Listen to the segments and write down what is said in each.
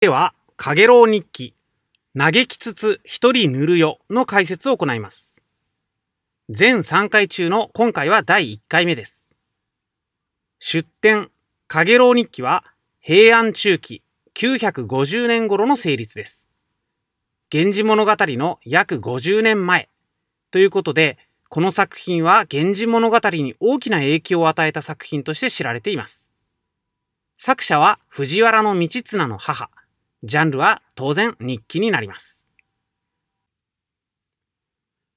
では、かげろう日記、嘆きつつ一人塗るよの解説を行います。全3回中の今回は第1回目です。出典、かげろう日記は平安中期950年頃の成立です。源氏物語の約50年前。ということで、この作品は源氏物語に大きな影響を与えた作品として知られています。作者は藤原道綱の母、ジャンルは当然日記になります。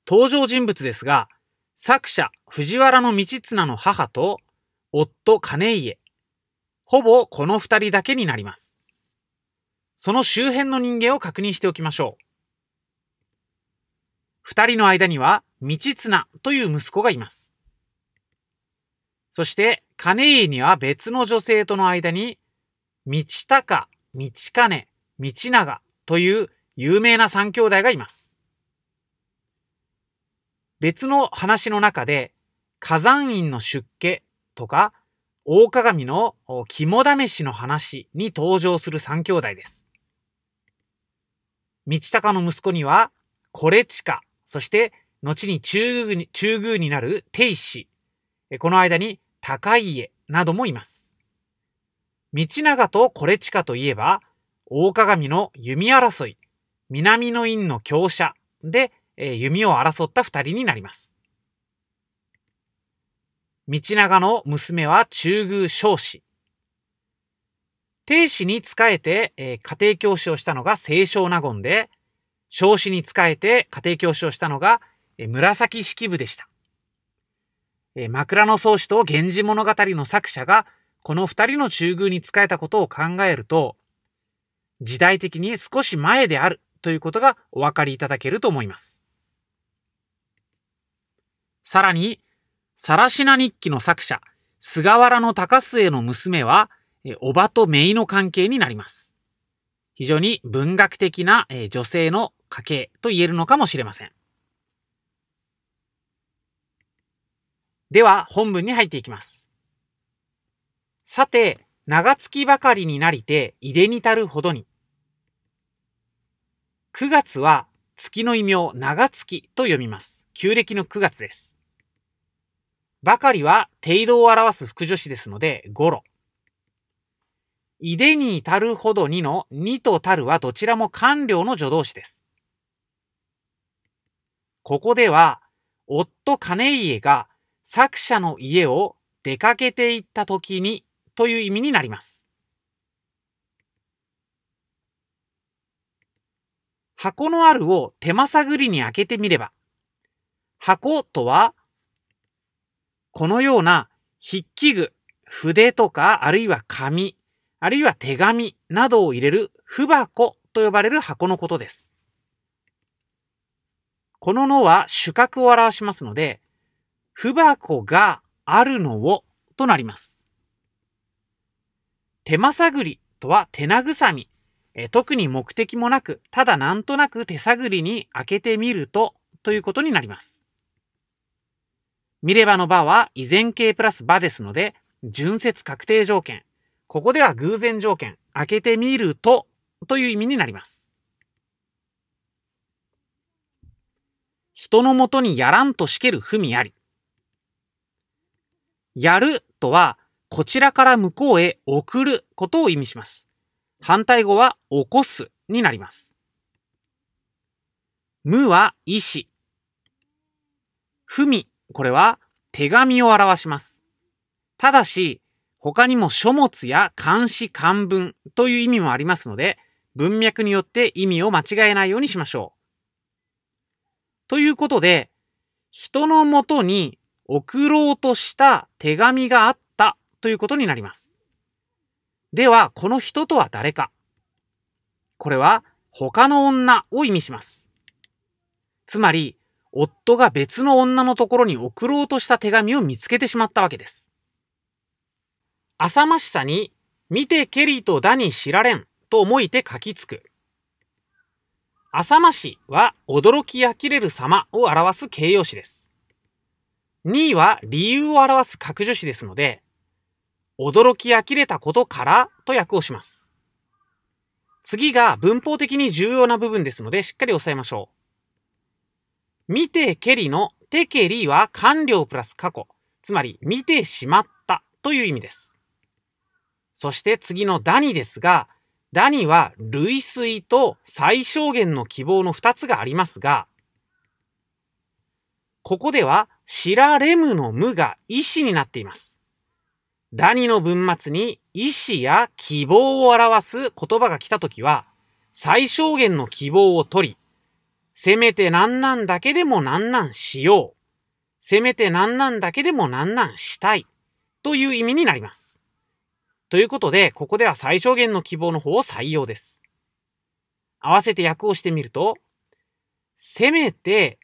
登場人物ですが、作者藤原道綱の母と夫金家、ほぼこの二人だけになります。その周辺の人間を確認しておきましょう。二人の間には道綱という息子がいます。そして、金家には別の女性との間に、道高道金、道長という有名な三兄弟がいます。別の話の中で、火山院の出家とか、大鏡の肝試しの話に登場する三兄弟です。道隆の息子には、これチそして後に中宮になる定子、この間に高家などもいます。道長とこれ近といえば、大鏡の弓争い、南の院の強者で、えー、弓を争った二人になります。道長の娘は中宮少子。定子に仕えて、えー、家庭教師をしたのが清少納言で、少子に仕えて家庭教師をしたのが、えー、紫式部でした。えー、枕草子と源氏物語の作者がこの二人の中宮に仕えたことを考えると、時代的に少し前であるということがお分かりいただけると思います。さらに、更科日記の作者、菅原の高末の娘は、おばと姪の関係になります。非常に文学的な女性の家系と言えるのかもしれません。では、本文に入っていきます。さて、長月ばかりになりて、いでにたるほどに。9月は月の異名、長月と読みます。旧暦の9月です。ばかりは、程度を表す副助詞ですので、語呂。いでにたるほどにのにとたるはどちらも官僚の助動詞です。ここでは、夫金家が作者の家を出かけていった時にという意味になります。箱のあるを手まさぐりに開けてみれば、箱とは、このような筆記具、筆とか、あるいは紙、あるいは手紙などを入れる不箱と呼ばれる箱のことです。こののは主格を表しますので、不箱があるのをとなります。手間探りとは手慰み。え特に目的もなく、ただなんとなく手探りに開けてみると、ということになります。見ればの場は依然形プラス場ですので、純接確定条件。ここでは偶然条件、開けてみると、という意味になります。人のもとにやらんとしける文あり。やるとは、こちらから向こうへ送ることを意味します。反対語は起こすになります。無は意志。文、これは手紙を表します。ただし、他にも書物や漢詩漢文という意味もありますので、文脈によって意味を間違えないようにしましょう。ということで、人のもとに送ろうとした手紙があっということになります。では、この人とは誰かこれは他の女を意味します。つまり、夫が別の女のところに送ろうとした手紙を見つけてしまったわけです。浅ましさに、見てケリーとダに知られんと思いて書きつく。浅ましは驚き呆れる様を表す形容詞です。2位は理由を表す格助詞ですので、驚き呆れたことからと訳をします。次が文法的に重要な部分ですので、しっかり押さえましょう。見てけりのてけりは完了プラス過去、つまり見てしまったという意味です。そして次のダニですが、ダニは類推と最小限の希望の2つがありますが、ここでは、知られむの無が意思になっています。ダニの文末に意志や希望を表す言葉が来たときは、最小限の希望を取り、せめてなんなんだけでもなんなんしよう。せめてなんなんだけでもなんなんしたい。という意味になります。ということで、ここでは最小限の希望の方を採用です。合わせて訳をしてみると、せめて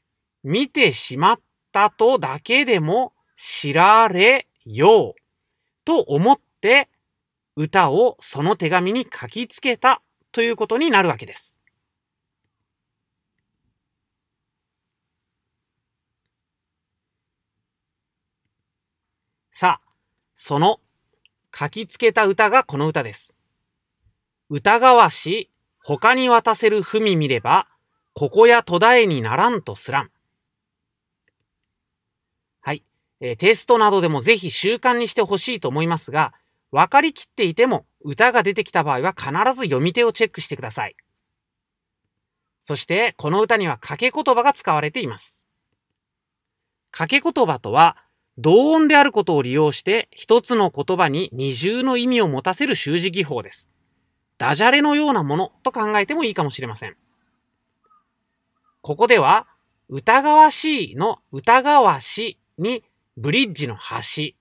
見てしまったとだけでも知られよう。と思って歌をその手紙に書きつけたということになるわけです。さあ、その書きつけた歌がこの歌です。疑わし、他に渡せる文見れば、ここや途絶えにならんとすらん。えテストなどでもぜひ習慣にしてほしいと思いますが、分かりきっていても歌が出てきた場合は必ず読み手をチェックしてください。そして、この歌には掛け言葉が使われています。掛け言葉とは、同音であることを利用して、一つの言葉に二重の意味を持たせる習字技法です。ダジャレのようなものと考えてもいいかもしれません。ここでは、疑わしいの疑わしにブリッジの橋。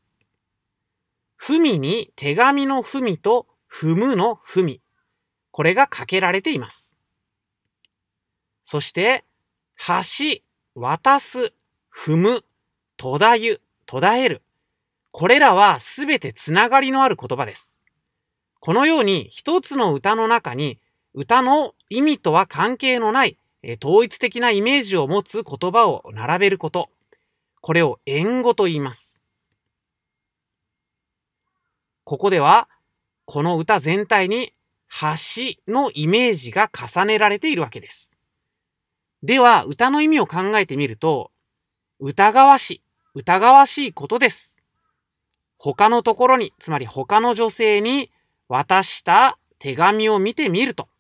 みに手紙のみと踏むのみ。これがかけられています。そして、橋、渡す、踏む、途絶ゆ、途絶える。これらはすべてつながりのある言葉です。このように一つの歌の中に歌の意味とは関係のない統一的なイメージを持つ言葉を並べること。これを縁語と言います。ここでは、この歌全体に橋のイメージが重ねられているわけです。では、歌の意味を考えてみると、疑わし、疑わしいことです。他のところに、つまり他の女性に渡した手紙を見てみると。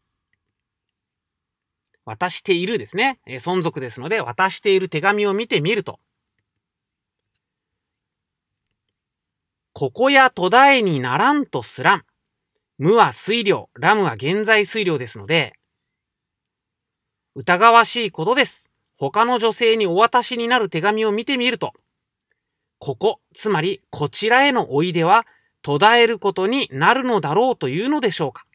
渡しているですね。え存続ですので、渡している手紙を見てみると。ここや途絶えにならんとすらん。無は水量、ラムは現在水量ですので、疑わしいことです。他の女性にお渡しになる手紙を見てみると、ここ、つまりこちらへのおいでは途絶えることになるのだろうというのでしょうか。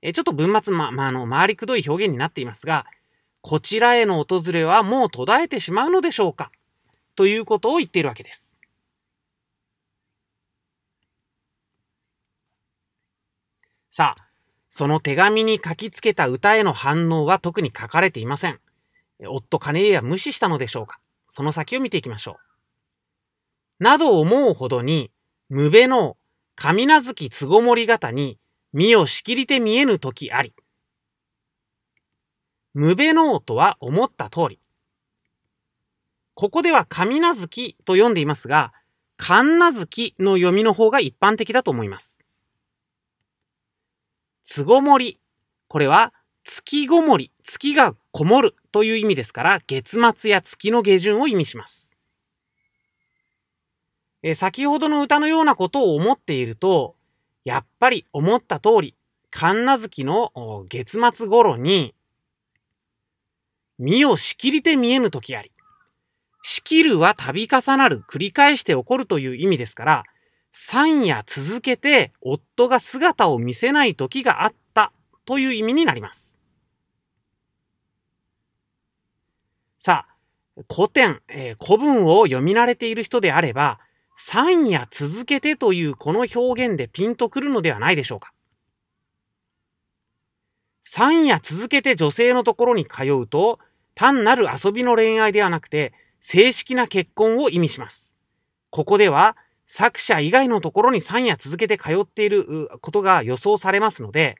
えちょっと文末ま、まあ、の、回りくどい表現になっていますが、こちらへの訪れはもう途絶えてしまうのでしょうかということを言っているわけです。さあ、その手紙に書きつけた歌への反応は特に書かれていません。夫金家は無視したのでしょうかその先を見ていきましょう。など思うほどに、無べの神無月つごもり方に、身をしきりて見えぬ時あり。無べのとは思った通り。ここでは神無月と読んでいますが、神無月の読みの方が一般的だと思います。つごもり。これは月ごもり、月がこもるという意味ですから、月末や月の下旬を意味します。え先ほどの歌のようなことを思っていると、やっぱり思った通り、神奈月の月末頃に、身をしきりて見えぬ時あり、しきるは度重なる繰り返して起こるという意味ですから、3夜続けて夫が姿を見せない時があったという意味になります。さあ、古典、えー、古文を読み慣れている人であれば、3夜続けてというこの表現でピンとくるのではないでしょうか。3夜続けて女性のところに通うと、単なる遊びの恋愛ではなくて、正式な結婚を意味します。ここでは、作者以外のところに3夜続けて通っていることが予想されますので、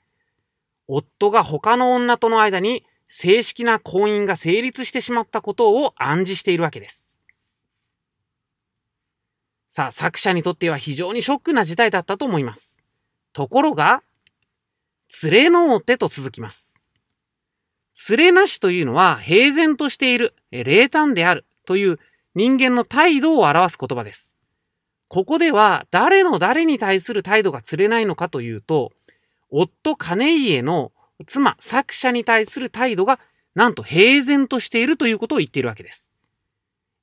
夫が他の女との間に正式な婚姻が成立してしまったことを暗示しているわけです。さあ、作者にとっては非常にショックな事態だったと思います。ところが、連れの手と続きます。連れなしというのは平然としている、冷淡であるという人間の態度を表す言葉です。ここでは誰の誰に対する態度が釣れないのかというと、夫金家の妻作者に対する態度がなんと平然としているということを言っているわけです。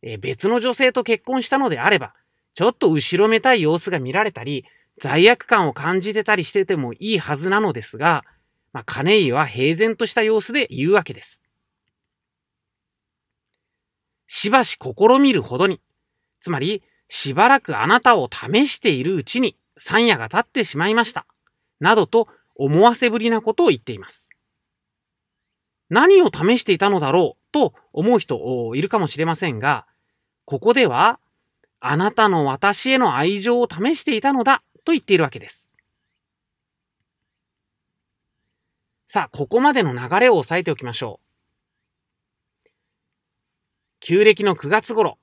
え別の女性と結婚したのであれば、ちょっと後ろめたい様子が見られたり、罪悪感を感じてたりしててもいいはずなのですが、まあ、金井は平然とした様子で言うわけです。しばし試みるほどに、つまり、しばらくあなたを試しているうちに三夜が経ってしまいました。などと思わせぶりなことを言っています。何を試していたのだろうと思う人いるかもしれませんが、ここでは、あなたの私への愛情を試していたのだと言っているわけです。さあ、ここまでの流れを押さえておきましょう。旧暦の9月頃、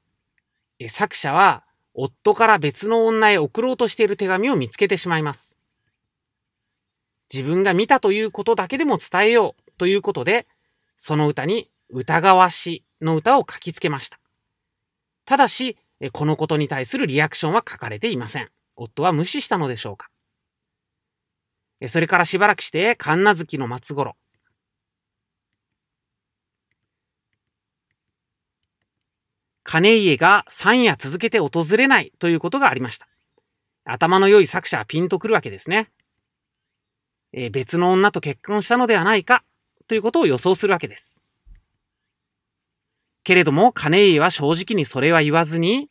作者は夫から別の女へ送ろうとしている手紙を見つけてしまいます。自分が見たということだけでも伝えようということで、その歌に疑わしの歌を書きつけました。ただし、このことに対するリアクションは書かれていません。夫は無視したのでしょうか。それからしばらくして、神奈月の末頃、金家が3夜続けて訪れないということがありました。頭の良い作者はピンとくるわけですね。えー、別の女と結婚したのではないかということを予想するわけです。けれども、金家は正直にそれは言わずに、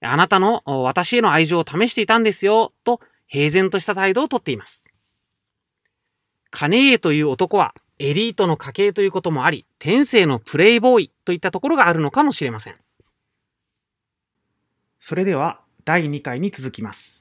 あなたの私への愛情を試していたんですよ、と平然とした態度をとっています。金家という男はエリートの家系ということもあり、天性のプレイボーイといったところがあるのかもしれません。それでは第2回に続きます。